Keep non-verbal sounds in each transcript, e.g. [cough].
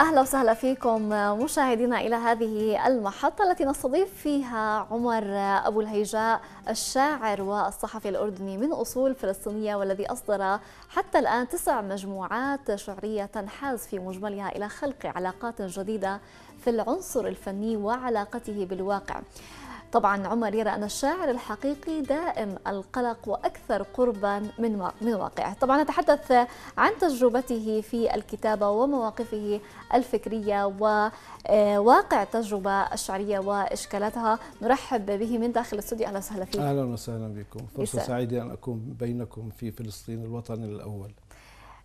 اهلا وسهلا فيكم مشاهدينا الى هذه المحطه التي نستضيف فيها عمر ابو الهيجاء الشاعر والصحفي الاردني من اصول فلسطينيه والذي اصدر حتى الان تسع مجموعات شعريه تنحاز في مجملها الى خلق علاقات جديده في العنصر الفني وعلاقته بالواقع. طبعا عمر يرى أن الشاعر الحقيقي دائم القلق وأكثر قربا من من واقعه طبعا نتحدث عن تجربته في الكتابة ومواقفه الفكرية وواقع آه، التجربة الشعرية وإشكالاتها نرحب به من داخل الاستوديو أهلا وسهلا فيك أهلا وسهلا بكم فرصة سعيدة أن أكون بينكم في فلسطين الوطن الأول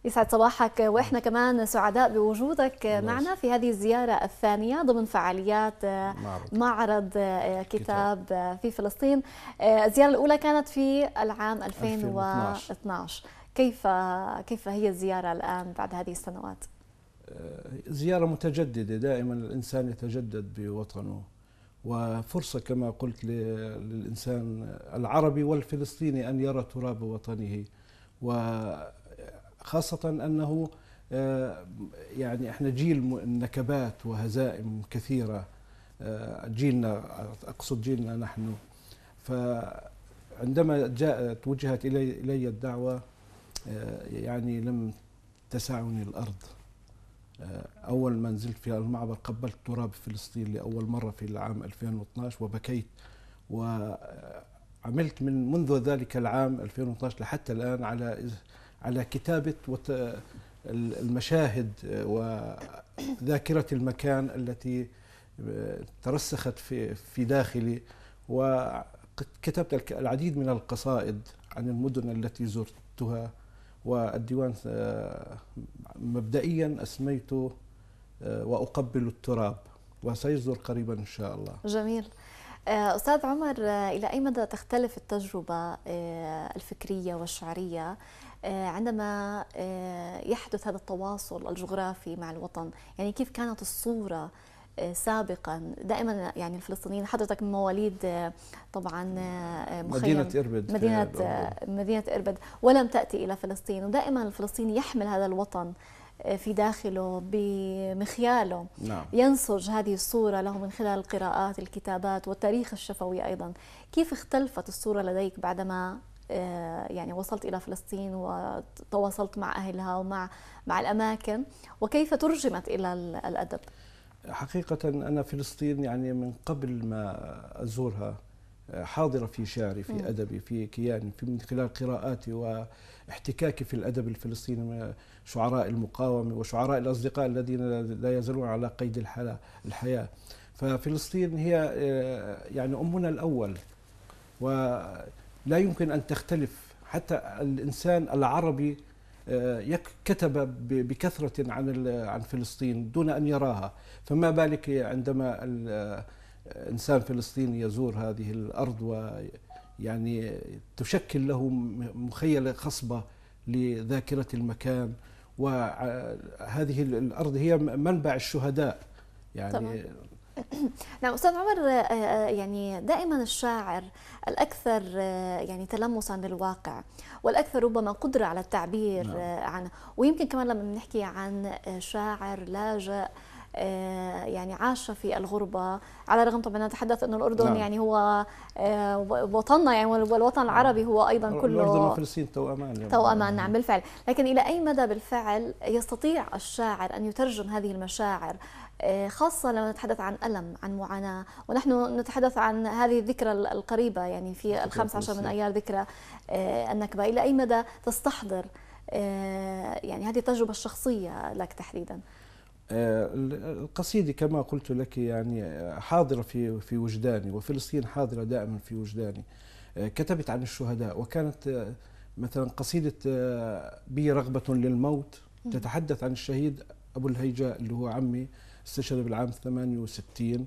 يسعد صباحك واحنا كمان سعداء بوجودك معنا في هذه الزياره الثانيه ضمن فعاليات معرض, معرض آه، كتاب, كتاب آه، في فلسطين آه، الزياره الاولى كانت في العام 2012, 2012. كيف كيف هي الزياره الان بعد هذه السنوات زياره متجدده دائما الانسان يتجدد بوطنه وفرصه كما قلت للانسان العربي والفلسطيني ان يرى تراب وطنه و خاصة أنه آه، يعني احنا جيل نكبات وهزائم كثيرة آه، جيلنا أقصد جيلنا نحن فعندما جاءت وجهت إلي, الدعوة آه، يعني لم تسعني الأرض أول ما نزلت في المعبر قبلت تراب فلسطين لأول مرة في العام 2012 وبكيت وعملت من منذ ذلك العام 2012 لحتى الآن على على كتابة المشاهد وذاكرة المكان التي آه، ترسخت في في داخلي وكتبت العديد من القصائد عن المدن التي زرتها والديوان آه، مبدئيا اسميته آه، واقبل التراب وسيصدر قريبا ان شاء الله جميل استاذ عمر الى اي مدى تختلف التجربه الفكريه والشعريه آه، عندما آه، يحدث هذا التواصل الجغرافي مع الوطن يعني كيف كانت الصورة آه، سابقا دائما يعني الفلسطينيين حضرتك من مواليد طبعا مدينة إربد مدينة مدينة إربد ولم تأتي إلى فلسطين ودائما الفلسطيني يحمل هذا الوطن في داخله بمخياله نعم. ينسج هذه الصورة له من خلال القراءات الكتابات والتاريخ الشفوي أيضا كيف اختلفت الصورة لديك بعدما آه، يعني وصلت إلى فلسطين وتواصلت مع أهلها ومع مع الأماكن وكيف ترجمت إلى الأدب؟ حقيقة أنا فلسطين يعني من قبل ما أزورها آه، حاضرة في شعري في أدبي في كياني في من خلال قراءاتي واحتكاكي في الأدب الفلسطيني من شعراء المقاومة وشعراء الأصدقاء الذين لا يزالون على قيد الحياة ففلسطين هي آه، يعني أمنا الأول و لا يمكن أن تختلف حتى الإنسان العربي آه، كتب بكثرة عن عن فلسطين دون أن يراها فما بالك عندما الانسان آه، فلسطيني يزور هذه الأرض ويعني تشكل له مخيلة خصبة لذاكرة المكان وهذه آه، الأرض هي منبع الشهداء يعني طبعا. نعم استاذ عمر آه، آه، يعني دائما الشاعر الاكثر آه، يعني تلمسا للواقع والاكثر ربما قدره على التعبير نعم. عنه ويمكن كمان لما بنحكي عن شاعر لاجئ يعني عاش في الغربة على الرغم طبعا نتحدث انه الأردن نعم. يعني هو وطننا يعني والوطن نعم. العربي هو أيضا كله الأردن وفلسطين توأمان يعني توأمان نعم بالفعل لكن إلى أي مدى بالفعل يستطيع الشاعر أن يترجم هذه المشاعر آه، خاصة لما نتحدث عن ألم عن معاناة ونحن نتحدث عن هذه الذكرى القريبة يعني في الخامس عشر من أيار ذكرى النكبة آه، إلى أي مدى تستحضر آه، يعني هذه التجربة الشخصية لك تحديدا القصيدة كما قلت لك يعني حاضرة في في وجداني وفلسطين حاضرة دائما في وجداني كتبت عن الشهداء وكانت مثلا قصيدة بي رغبة للموت تتحدث عن الشهيد أبو الهيجاء اللي هو عمي استشهد بالعام 68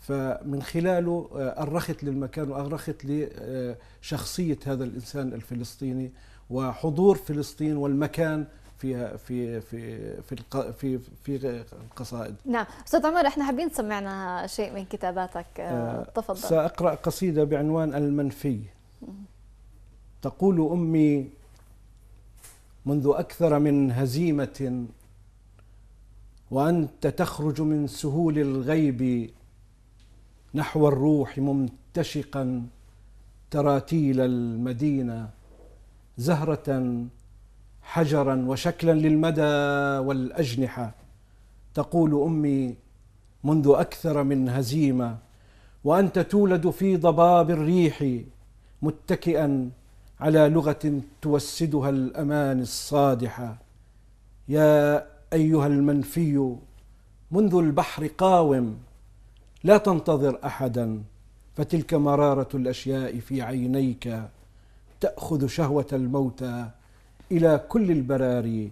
فمن خلاله آه، أرخت للمكان وأرخت لشخصية هذا الإنسان الفلسطيني وحضور فلسطين والمكان في في في في في, في القصائد نعم استاذ عمر احنا حابين تسمعنا شيء من كتاباتك آه، آه، تفضل ساقرا قصيده بعنوان المنفي تقول امي منذ اكثر من هزيمه وانت تخرج من سهول الغيب نحو الروح ممتشقا تراتيل المدينه زهره حجرا وشكلا للمدى والاجنحه تقول امي منذ اكثر من هزيمه وانت تولد في ضباب الريح متكئا على لغه توسدها الامان الصادحه يا ايها المنفي منذ البحر قاوم لا تنتظر احدا فتلك مراره الاشياء في عينيك تاخذ شهوه الموتى الى كل البراري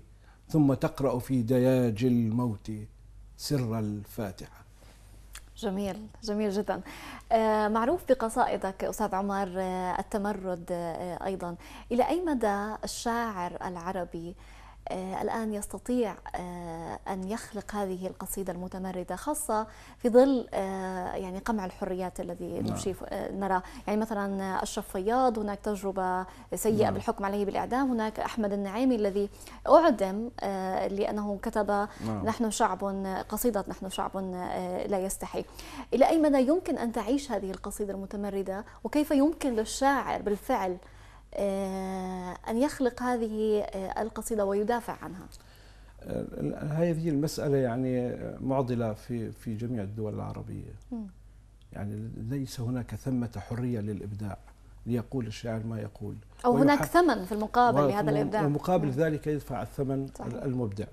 ثم تقرا في دياج الموت سر الفاتحه جميل جميل جدا آه، معروف بقصائدك استاذ عمر آه، التمرد آه، ايضا الى اي مدى الشاعر العربي آه، الآن يستطيع آه، أن يخلق هذه القصيدة المتمردة خاصة في ظل آه، يعني قمع الحريات الذي نعم. نشوف نرى يعني مثلا أشرف فياض هناك تجربة سيئة نعم. بالحكم عليه بالإعدام هناك أحمد النعيمي الذي أعدم لأنه كتب نعم. نحن شعب قصيدة نحن شعب لا يستحي إلى أي مدى يمكن أن تعيش هذه القصيدة المتمردة وكيف يمكن للشاعر بالفعل آه، أن يخلق هذه آه، القصيدة ويدافع عنها هذه آه، المسألة يعني معضلة في في جميع الدول العربية يعني ليس هناك ثمة حرية للإبداع ليقول الشاعر ما يقول أو هناك ثمن في المقابل لهذا الإبداع ومقابل ذلك يدفع الثمن صحيح. المبدع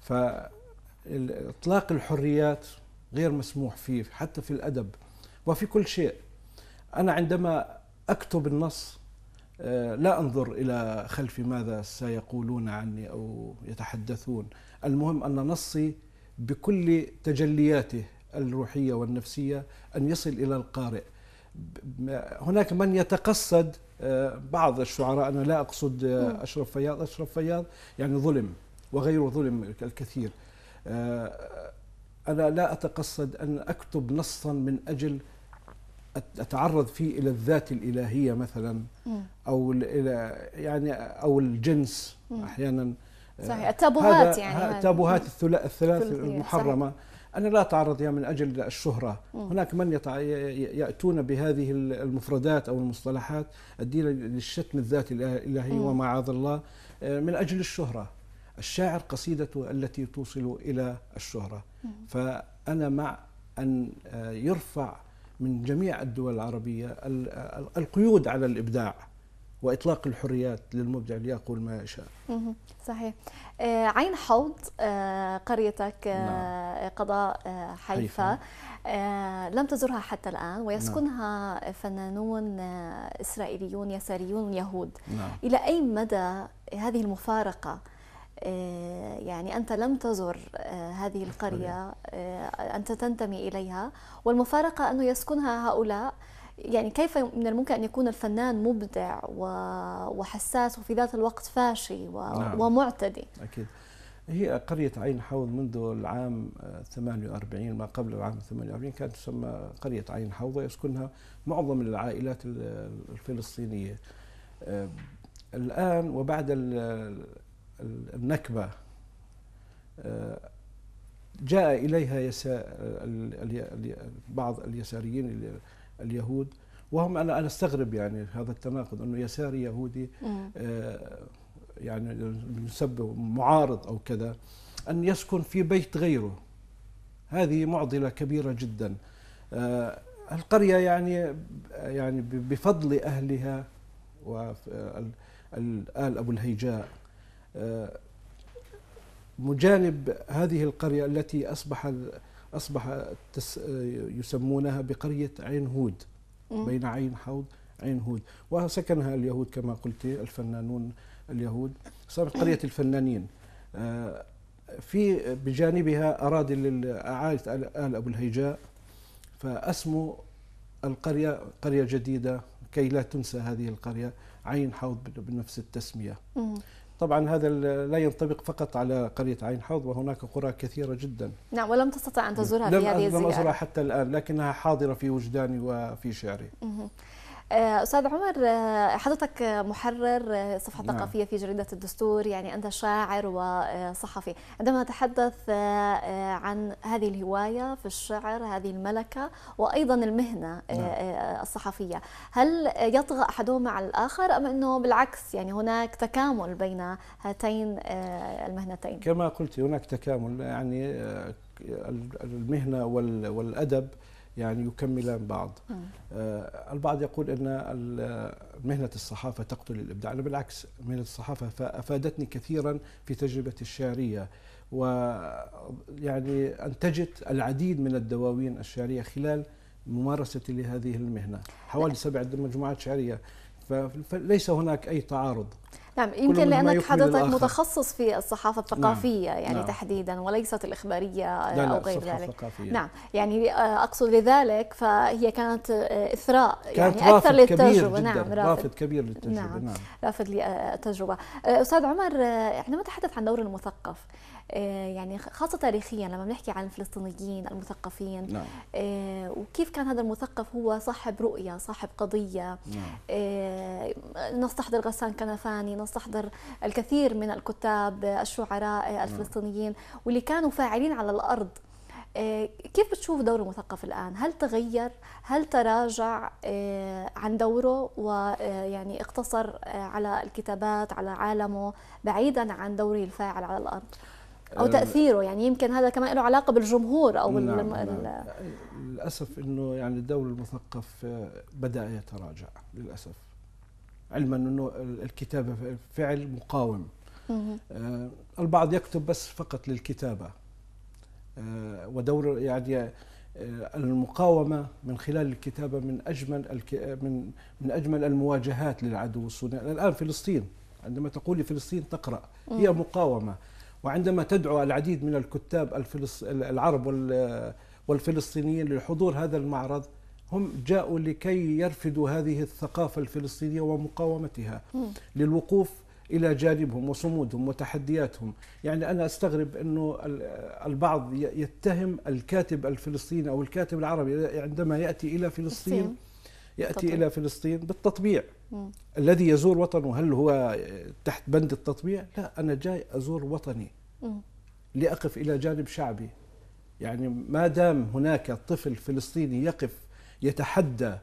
فإطلاق الحريات غير مسموح فيه حتى في الأدب وفي كل شيء أنا عندما أكتب النص آه، لا انظر الى خلفي ماذا سيقولون عني او يتحدثون المهم ان نصي بكل تجلياته الروحيه والنفسيه ان يصل الى القارئ هناك من يتقصد آه، بعض الشعراء انا لا اقصد آه، اشرف فياض اشرف فياض يعني ظلم وغيره ظلم الكثير انا لا اتقصد ان اكتب نصا من اجل اتعرض فيه الى الذات الالهيه مثلا او الى يعني او الجنس احيانا صحيح آه، التابوهات يعني التابوهات الثلاث المحرمه صحيح. أنا لا أتعرض من أجل الشهرة مم. هناك من يتع... يأتون بهذه المفردات أو المصطلحات الدين للشتم الذات الإلهي ومعاذ الله آه، من أجل الشهرة الشاعر قصيدته التي توصل إلى الشهرة مم. فأنا مع أن آه، يرفع من جميع الدول العربية القيود على الإبداع وإطلاق الحريات للمبدع ليقول ما يشاء صحيح آه، عين حوض آه، قريتك آه، نعم. قضاء حيفا, حيفا. لم تزرها حتى الآن ويسكنها نعم. فنانون إسرائيليون يساريون يهود نعم. إلى أي مدى هذه المفارقة آه، يعني أنت لم تزر آه، هذه القرية آه، أنت تنتمي إليها والمفارقة أنه يسكنها هؤلاء يعني كيف من الممكن أن يكون الفنان مبدع وحساس وفي ذات الوقت فاشي نعم. ومعتدي نعم. أكيد هي قرية عين حوض منذ العام 48 ما قبل العام 48 كانت تسمى قرية عين حوض يسكنها معظم العائلات الفلسطينية الآن وبعد النكبة آه، جاء إليها يسا بعض اليساريين اليهود وهم أنا أنا أستغرب يعني هذا التناقض أنه يساري يهودي آه، يعني يسبب معارض أو كذا أن يسكن في بيت غيره هذه معضلة كبيرة جدا آه، القرية يعني يعني بفضل أهلها وآل أبو الهيجاء آه، مجانب هذه القرية التي أصبح أصبح آه، يسمونها بقرية عين هود بين عين حوض عين هود وسكنها اليهود كما قلت الفنانون اليهود صارت قرية الفنانين آه، في بجانبها أراضي لأعالة آل أبو الهيجاء فأسموا القرية قرية جديدة كي لا تنسى هذه القرية عين حوض بنفس التسمية طبعا هذا لا ينطبق فقط على قرية عين حوض وهناك قرى كثيرة جدا نعم ولم تستطع أن تزورها في هذه الزيارة لم أزورها حتى الآن لكنها حاضرة في وجداني وفي شعري آه، استاذ عمر آه، حضرتك محرر آه، صفحه نعم. ثقافيه في جريده الدستور يعني انت شاعر وصحفي عندما تحدث عن هذه الهوايه في الشعر هذه الملكه وايضا المهنه نعم. الصحفيه هل يطغى احدهما على الاخر ام انه بالعكس يعني هناك تكامل بين هاتين المهنتين كما قلت هناك تكامل يعني المهنه والادب يعني يكملان بعض آه, آه، البعض يقول أن آه، مهنة الصحافة تقتل الإبداع أنا بالعكس مهنة الصحافة أفادتني كثيرا في تجربتي الشعرية و يعني أنتجت العديد من الدواوين الشعرية خلال ممارستي لهذه المهنة حوالي سبع مجموعات شعرية فليس هناك أي تعارض نعم يمكن لانك حضرتك متخصص في الصحافه نعم. الثقافيه نعم. يعني نعم. تحديدا وليست الاخباريه لا او لا غير ذلك الثقافية. نعم يعني آه، اقصد لذلك فهي كانت آه، اثراء كانت يعني اكثر للتجربه نعم رافد, رافد كبير للتجربه نعم, نعم. رافد للتجربه آه، استاذ عمر عندما يعني تحدث عن دور المثقف آه، يعني خاصه تاريخيا لما بنحكي عن الفلسطينيين المثقفين نعم. آه، وكيف كان هذا المثقف هو صاحب رؤيه صاحب قضيه نعم. آه، نستحضر غسان كنفاني نستحضر الكثير من الكتاب الشعراء نعم. الفلسطينيين واللي كانوا فاعلين على الارض كيف بتشوف دور المثقف الآن؟ هل تغير؟ هل تراجع عن دوره ويعني اقتصر على الكتابات على عالمه بعيدا عن دوره الفاعل على الأرض؟ او تاثيره يعني يمكن هذا كمان له علاقه بالجمهور او نعم الم... نعم. للاسف انه يعني الدوله المثقف آه، بدا يتراجع للاسف علما انه الكتابه فعل مقاوم آه البعض يكتب بس فقط للكتابه آه ودور يعني آه المقاومه من خلال الكتابه من اجمل الك... من من اجمل المواجهات للعدو الصهيوني الان فلسطين عندما تقول فلسطين تقرا هي مقاومه وعندما تدعو العديد من الكتاب العرب والفلسطينيين لحضور هذا المعرض هم جاءوا لكي يرفدوا هذه الثقافة الفلسطينية ومقاومتها للوقوف إلى جانبهم وصمودهم وتحدياتهم يعني أنا أستغرب أنه البعض يتهم الكاتب الفلسطيني أو الكاتب العربي عندما يأتي إلى فلسطين يأتي إلى فلسطين بالتطبيع م. الذي يزور وطنه هل هو تحت بند التطبيع؟ لا أنا جاي أزور وطني م. لأقف إلى جانب شعبي يعني ما دام هناك طفل فلسطيني يقف يتحدى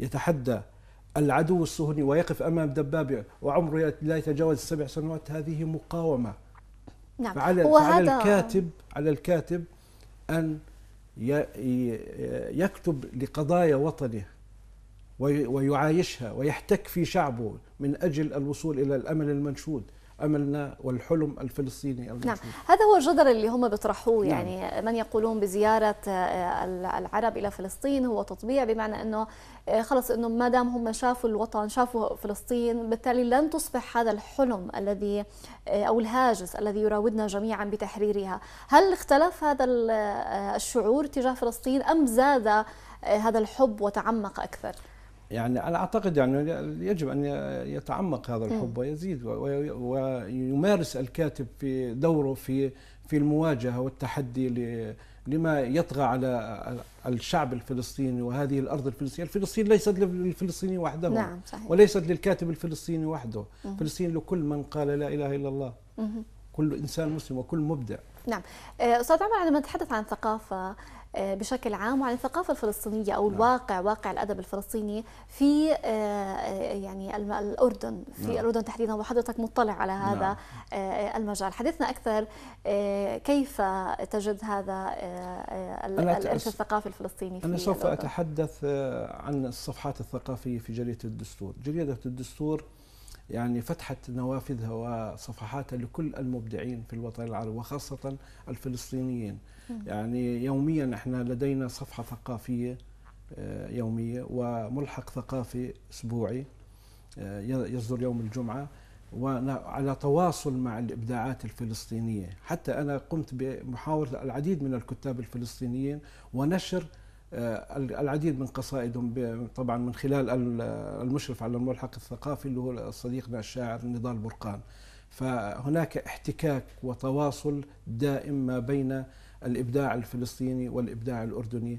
يتحدى العدو الصهيوني ويقف امام دبابه وعمره لا يتجاوز السبع سنوات هذه مقاومه نعم فعلى, هو فعلى الكاتب على الكاتب ان يكتب لقضايا وطنه ويعايشها ويحتك في شعبه من أجل الوصول إلى الأمل المنشود املنا والحلم الفلسطيني المنشود. نعم هذا هو الجدل اللي هم بيطرحوه نعم. يعني من يقولون بزياره آه، العرب الى فلسطين هو تطبيع بمعنى انه آه، خلص انه ما دام هم شافوا الوطن شافوا فلسطين بالتالي لن تصبح هذا الحلم الذي آه، او الهاجس الذي يراودنا جميعا بتحريرها هل اختلف هذا الشعور تجاه فلسطين ام زاد هذا الحب وتعمق اكثر يعني أنا أعتقد يعني يجب أن يتعمق هذا الحب ويزيد ويمارس الكاتب في دوره في في المواجهة والتحدي لما يطغى على الشعب الفلسطيني وهذه الارض الفلسطينيه، الفلسطين ليست للفلسطيني وحده نعم صحيح. وليست للكاتب الفلسطيني وحده، فلسطين لكل من قال لا اله الا الله. كل انسان مسلم وكل مبدع. نعم، استاذ عمر عندما نتحدث عن ثقافه آه، بشكل عام وعن الثقافة الفلسطينية أو نعم. الواقع واقع الأدب الفلسطيني في آه، آه، يعني الأردن في نعم. الأردن تحديدا وحضرتك مطلع على هذا نعم. المجال حدثنا أكثر كيف تجد هذا الإرث الثقافي الفلسطيني في أنا سوف الأردن. أتحدث عن الصفحات الثقافية في جريدة الدستور جريدة الدستور يعني فتحت نوافذها وصفحاتها لكل المبدعين في الوطن العربي وخاصة الفلسطينيين يعني يوميا احنا لدينا صفحة ثقافية آه، يومية وملحق ثقافي أسبوعي آه، يصدر يوم الجمعة وعلى تواصل مع الابداعات الفلسطينيه، حتى انا قمت بمحاوله العديد من الكتاب الفلسطينيين ونشر آه، العديد من قصائدهم طبعا من خلال المشرف على الملحق الثقافي اللي هو صديقنا الشاعر نضال برقان فهناك احتكاك وتواصل دائم ما بين الابداع الفلسطيني والابداع الاردني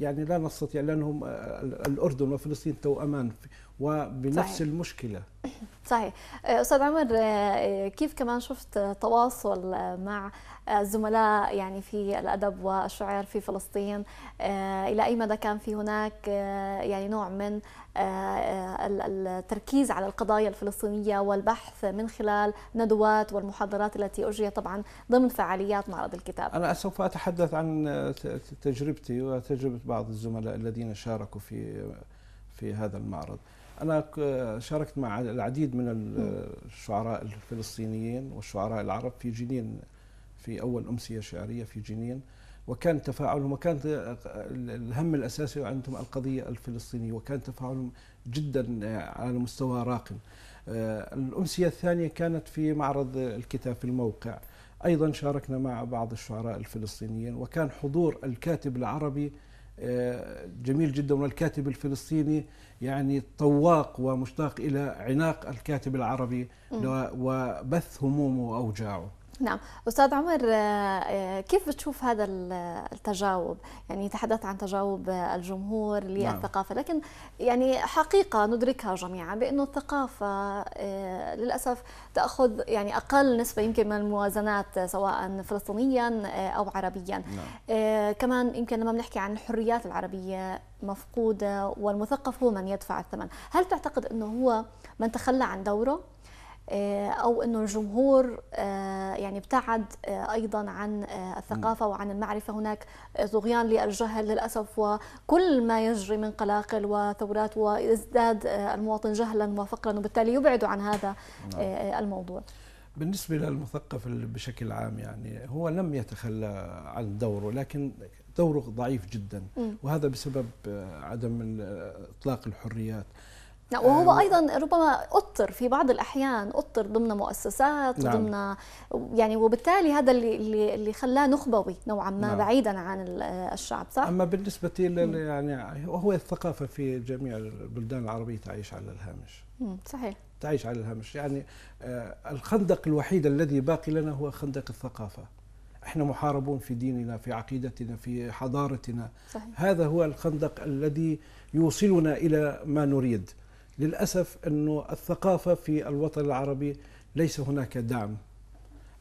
يعني لا نستطيع لانهم الاردن وفلسطين توامان وبنفس صحيح. المشكله [laughs] صحيح آه، استاذ عمر آه، آه، كيف كمان شفت تواصل مع الزملاء يعني في الادب والشعر في فلسطين الى اي مدى كان في هناك يعني نوع من التركيز على القضايا الفلسطينيه والبحث من خلال ندوات والمحاضرات التي اجريت طبعا ضمن فعاليات معرض الكتاب انا سوف اتحدث عن تجربتي وتجربه بعض الزملاء الذين شاركوا في في هذا المعرض أنا شاركت مع العديد من الشعراء الفلسطينيين والشعراء العرب في جنين في أول أمسية شعرية في جنين وكان تفاعلهم وكان الهم الأساسي عندهم القضية الفلسطينية وكان تفاعلهم جدا على مستوى راق الأمسية الثانية كانت في معرض الكتاب في الموقع أيضا شاركنا مع بعض الشعراء الفلسطينيين وكان حضور الكاتب العربي آه، جميل جدا والكاتب الفلسطيني يعني طواق ومشتاق الى عناق الكاتب العربي وبث همومه واوجاعه نعم استاذ عمر آه، آه، كيف بتشوف هذا التجاوب يعني تحدث عن تجاوب الجمهور نعم. للثقافه لكن يعني حقيقه ندركها جميعا بانه الثقافه آه، للاسف تاخذ يعني اقل نسبه يمكن من الموازنات سواء فلسطينيا او عربيا نعم. كمان يمكن لما بنحكي عن الحريات العربيه مفقوده والمثقف هو من يدفع الثمن هل تعتقد انه هو من تخلى عن دوره آه، او انه الجمهور آه، يعني ابتعد آه، ايضا عن الثقافه وعن المعرفه هناك طغيان للجهل للاسف وكل ما يجري من قلاقل وثورات ويزداد المواطن جهلا وفقرا وبالتالي يبعد عن هذا نعم. الموضوع بالنسبه للمثقف بشكل عام يعني هو لم يتخلى عن دوره لكن دوره ضعيف جدا وهذا بسبب عدم اطلاق الحريات نعم وهو آه. ايضا ربما اضطر في بعض الاحيان اضطر ضمن مؤسسات نعم. ضمن يعني وبالتالي هذا اللي اللي خلاه نخبوي نوعا ما نعم. بعيدا عن الشعب صح اما بالنسبه لل يعني هو الثقافه في جميع البلدان العربيه تعيش على الهامش صحيح تعيش على الهامش يعني آه، الخندق الوحيد الذي باقي لنا هو خندق الثقافه احنا محاربون في ديننا في عقيدتنا في حضارتنا صحيح. هذا هو الخندق الذي يوصلنا الى ما نريد للأسف أنه الثقافة في الوطن العربي ليس هناك دعم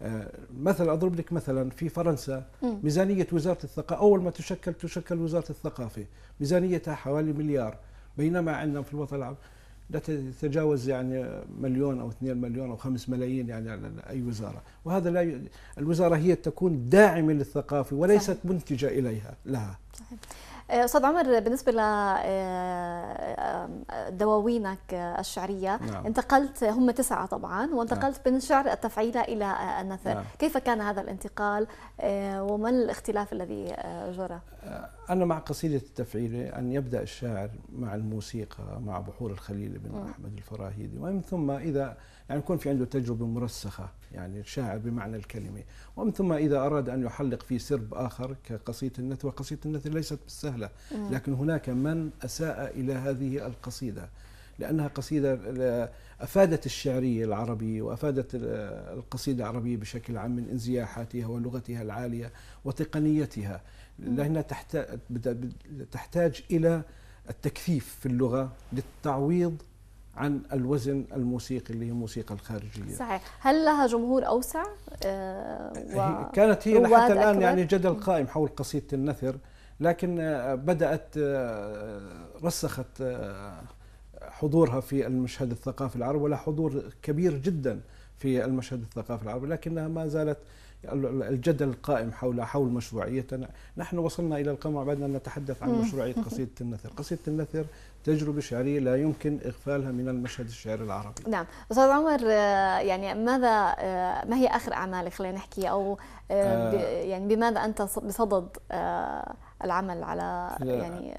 آه، مثلا أضرب لك مثلا في فرنسا ميزانية وزارة الثقافة أول ما تشكل تشكل وزارة الثقافة ميزانيتها حوالي مليار بينما عندنا في الوطن العربي لا تتجاوز يعني مليون او 2 مليون او 5 ملايين يعني على اي وزاره، وهذا لا ي... الوزاره هي تكون داعمه للثقافه وليست صحيح. منتجه اليها لها. صحيح. آه، استاذ عمر بالنسبه لدواوينك آه، آه، الشعريه نعم. انتقلت هم تسعه طبعا وانتقلت نعم. من شعر التفعيله الى النثر نعم. كيف كان هذا الانتقال وما الاختلاف الذي جرى آه، أنا مع قصيدة التفعيلة أن يبدأ الشاعر مع الموسيقى مع بحور الخليل بن أحمد الفراهيدي ومن ثم إذا يعني يكون في عنده تجربة مرسخة يعني الشاعر بمعنى الكلمة ومن ثم إذا أراد أن يحلق في سرب آخر كقصيدة النثر وقصيدة النثر ليست بالسهلة لكن هناك من أساء إلى هذه القصيدة لأنها قصيدة أفادت الشعرية العربية وأفادت القصيدة العربية بشكل عام من انزياحاتها ولغتها العالية وتقنيتها لأنها تحتاج إلى التكثيف في اللغة للتعويض عن الوزن الموسيقي اللي هي الموسيقى الخارجيه صحيح هل لها جمهور اوسع آه و... كانت هي حتى الان يعني جدل قائم حول قصيده النثر لكن آه، بدات آه، رسخت آه، حضورها في المشهد الثقافي العربي ولا حضور كبير جدا في المشهد الثقافي العربي لكنها ما زالت الجدل القائم حول حول مشروعيتنا نحن وصلنا إلى القمع ان نتحدث عن مشروعية [laughs] قصيدة النثر قصيدة النثر تجربة شعرية لا يمكن إغفالها من المشهد الشعري العربي نعم أستاذ عمر آه، يعني ماذا آه، ما هي آخر أعمالك خلينا نحكي أو آه، يعني بماذا أنت بصدد العمل على يعني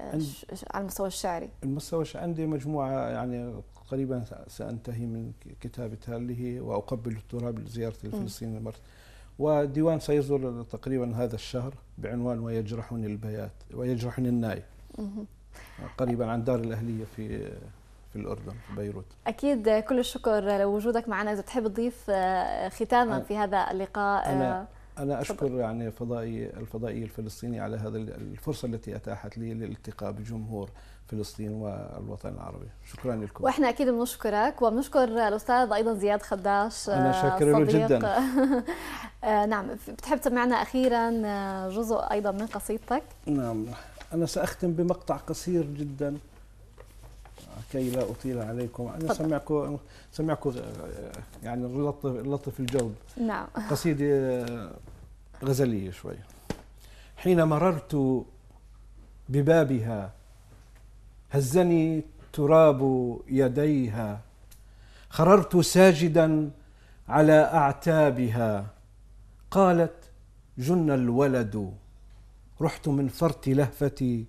على المستوى الشعري المستوى الشعري عندي مجموعة يعني قريبا سأنتهي من كتابتها اللي هي وأقبل التراب لزيارة الفلسطينيين المرت وديوان سيصدر تقريبا هذا الشهر بعنوان ويجرحني البيات ويجرحني الناي قريبا عن دار الأهلية في في الأردن في بيروت أكيد كل الشكر لوجودك معنا إذا تحب تضيف آه، ختاما في هذا اللقاء آه، أنا أنا أشكر يعني فضائي الفضائي الفلسطيني على هذا الفرصة التي أتاحت لي للالتقاء بجمهور فلسطين والوطن العربي شكرا لكم واحنا اكيد بنشكرك وبنشكر الاستاذ ايضا زياد خداش انا شاكر له جدا [laughs] آه، نعم بتحب تسمعنا اخيرا آه، جزء ايضا من قصيدتك نعم انا ساختم بمقطع قصير جدا آه، كي لا اطيل عليكم انا سمعكم سمعكم يعني لطف لطف الجو نعم قصيده غزليه شوي حين مررت ببابها هزني تراب يديها خررت ساجدا على اعتابها قالت جن الولد رحت من فرط لهفتي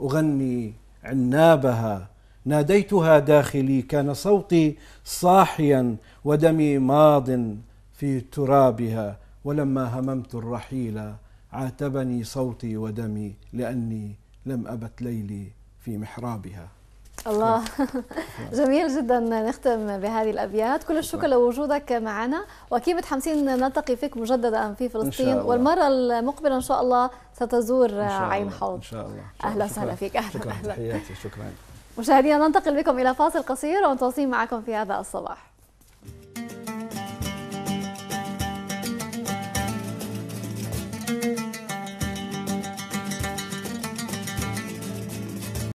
اغني عنابها ناديتها داخلي كان صوتي صاحيا ودمي ماض في ترابها ولما هممت الرحيل عاتبني صوتي ودمي لاني لم ابت ليلي في محرابها الله جميل جدا نختم بهذه الابيات كل الشكر لوجودك معنا واكيد متحمسين نلتقي فيك مجددا في فلسطين والمره المقبله ان شاء الله ستزور إن شاء عين حوض ان شاء الله اهلا وسهلا فيك اهلا شكرا تحياتي شكرا مشاهدينا ننتقل بكم الى فاصل قصير ونتواصل معكم في هذا الصباح